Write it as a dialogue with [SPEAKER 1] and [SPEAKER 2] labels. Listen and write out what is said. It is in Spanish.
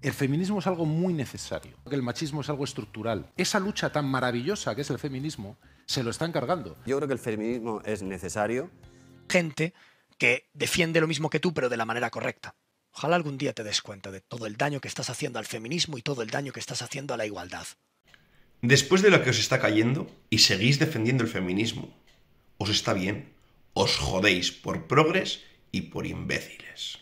[SPEAKER 1] El feminismo es algo muy necesario, que el machismo es algo estructural. Esa lucha tan maravillosa que es el feminismo se lo está encargando. Yo creo que el feminismo es necesario.
[SPEAKER 2] Gente que defiende lo mismo que tú, pero de la manera correcta. Ojalá algún día te des cuenta de todo el daño que estás haciendo al feminismo y todo el daño que estás haciendo a la igualdad.
[SPEAKER 3] Después de lo que os está cayendo y seguís defendiendo el feminismo, os está bien, os jodéis por progres y por imbéciles.